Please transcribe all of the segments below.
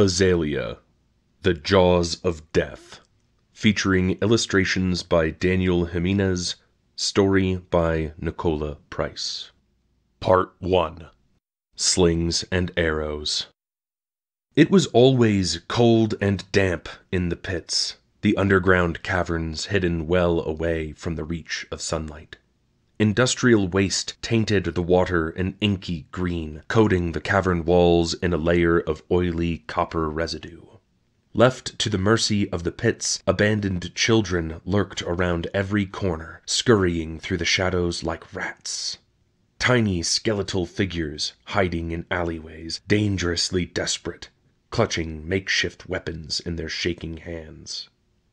Azalea, The Jaws of Death, featuring illustrations by Daniel Jimenez, story by Nicola Price. Part 1 Slings and Arrows It was always cold and damp in the pits, the underground caverns hidden well away from the reach of sunlight. Industrial waste tainted the water an inky green, coating the cavern walls in a layer of oily copper residue. Left to the mercy of the pits, abandoned children lurked around every corner, scurrying through the shadows like rats. Tiny skeletal figures, hiding in alleyways, dangerously desperate, clutching makeshift weapons in their shaking hands.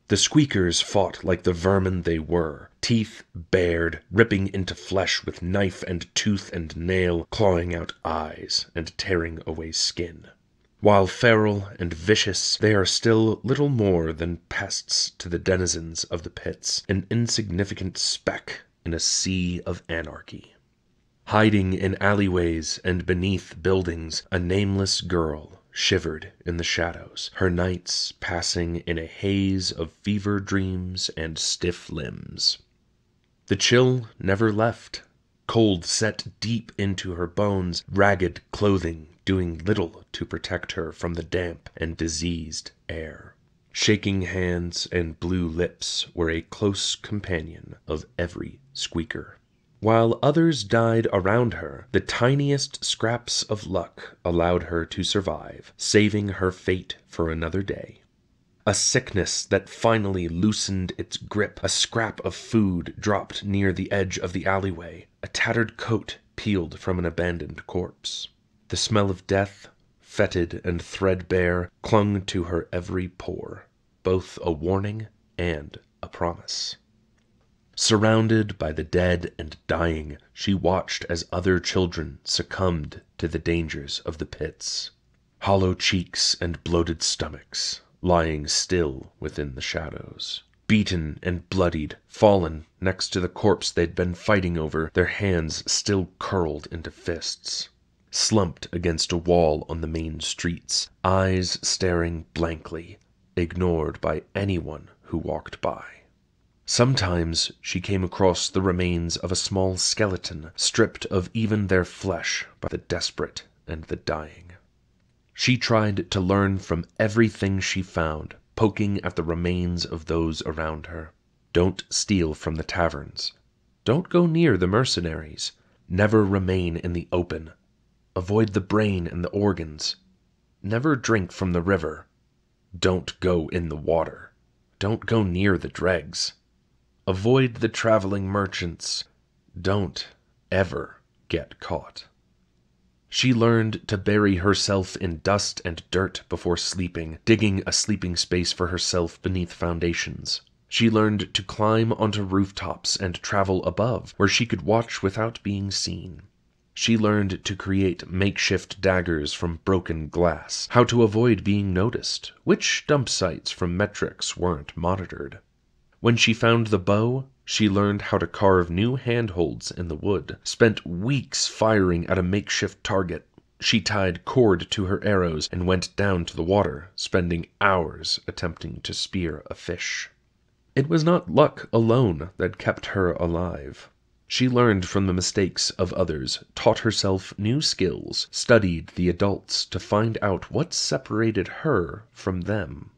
The squeakers fought like the vermin they were, teeth bared, ripping into flesh with knife and tooth and nail, clawing out eyes and tearing away skin. While feral and vicious, they are still little more than pests to the denizens of the pits, an insignificant speck in a sea of anarchy. Hiding in alleyways and beneath buildings, a nameless girl shivered in the shadows, her nights passing in a haze of fever dreams and stiff limbs. The chill never left, cold set deep into her bones, ragged clothing doing little to protect her from the damp and diseased air. Shaking hands and blue lips were a close companion of every squeaker while others died around her, the tiniest scraps of luck allowed her to survive, saving her fate for another day. A sickness that finally loosened its grip, a scrap of food dropped near the edge of the alleyway, a tattered coat peeled from an abandoned corpse. The smell of death, fetid and threadbare, clung to her every pore, both a warning and a promise. Surrounded by the dead and dying, she watched as other children succumbed to the dangers of the pits. Hollow cheeks and bloated stomachs, lying still within the shadows. Beaten and bloodied, fallen next to the corpse they'd been fighting over, their hands still curled into fists. Slumped against a wall on the main streets, eyes staring blankly, ignored by anyone who walked by. Sometimes she came across the remains of a small skeleton, stripped of even their flesh by the desperate and the dying. She tried to learn from everything she found, poking at the remains of those around her. Don't steal from the taverns. Don't go near the mercenaries. Never remain in the open. Avoid the brain and the organs. Never drink from the river. Don't go in the water. Don't go near the dregs. Avoid the traveling merchants. Don't ever get caught. She learned to bury herself in dust and dirt before sleeping, digging a sleeping space for herself beneath foundations. She learned to climb onto rooftops and travel above, where she could watch without being seen. She learned to create makeshift daggers from broken glass, how to avoid being noticed, which dump sites from metrics weren't monitored. When she found the bow, she learned how to carve new handholds in the wood, spent weeks firing at a makeshift target. She tied cord to her arrows and went down to the water, spending hours attempting to spear a fish. It was not luck alone that kept her alive. She learned from the mistakes of others, taught herself new skills, studied the adults to find out what separated her from them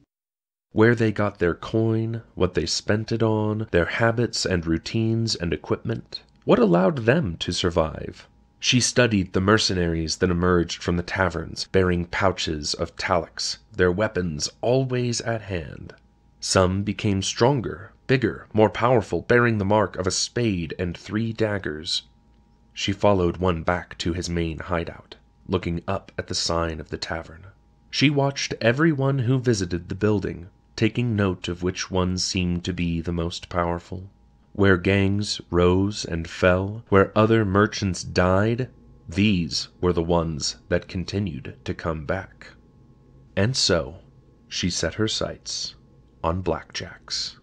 where they got their coin, what they spent it on, their habits and routines and equipment. What allowed them to survive? She studied the mercenaries that emerged from the taverns, bearing pouches of talix, their weapons always at hand. Some became stronger, bigger, more powerful, bearing the mark of a spade and three daggers. She followed one back to his main hideout, looking up at the sign of the tavern. She watched everyone who visited the building, taking note of which one seemed to be the most powerful. Where gangs rose and fell, where other merchants died, these were the ones that continued to come back. And so she set her sights on blackjacks.